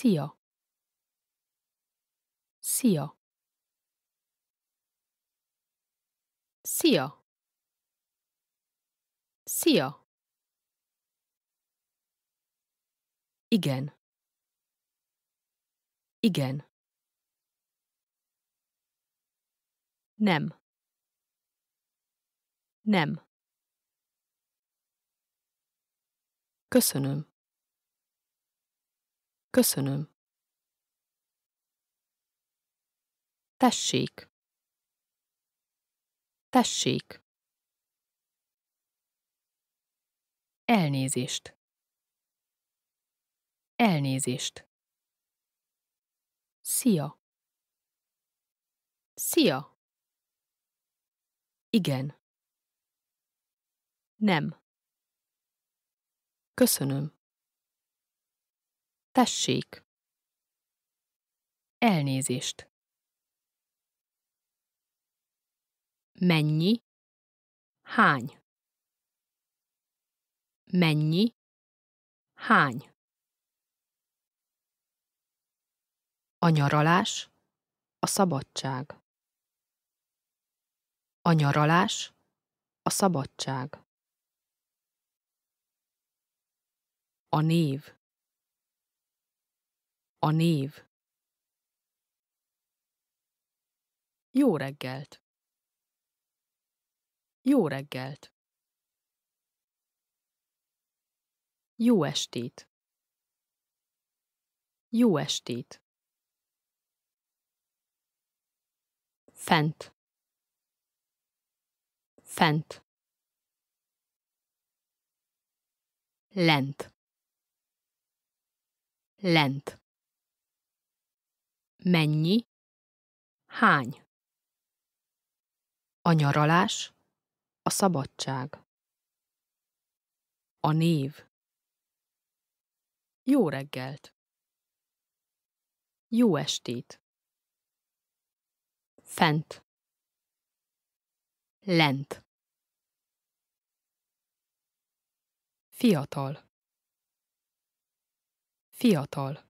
Szia! Szia! Szia! Szia! Igen. Igen. Nem. Nem. Köszönöm. Köszönöm. Tessék. Tessék. Elnézést. Elnézést. Szia. Szia. Igen. Nem. Köszönöm. Tessék! Elnézést! Mennyi? Hány? Mennyi? Hány? A nyaralás, a szabadság. A nyaralás, a szabadság. A név. A név. Jó reggelt! Jó reggelt! Jó estét! Jó estét! Fent. Fent. Lent. Lent. Mennyi? Hány? A nyaralás? A szabadság? A név? Jó reggelt! Jó estét! Fent! Lent! Fiatal! Fiatal!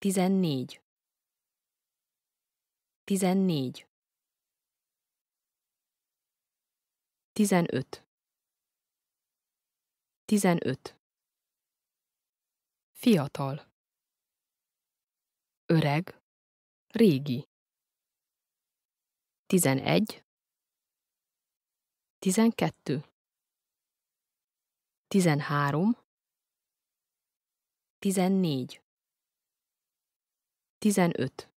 Tizennégy. Tizennégy. Tizenöt. Tizenöt. Fiatal. Öreg. Régi. Tizenegy. Tizenkettő. Tizenhárom. Tizennégy. 15.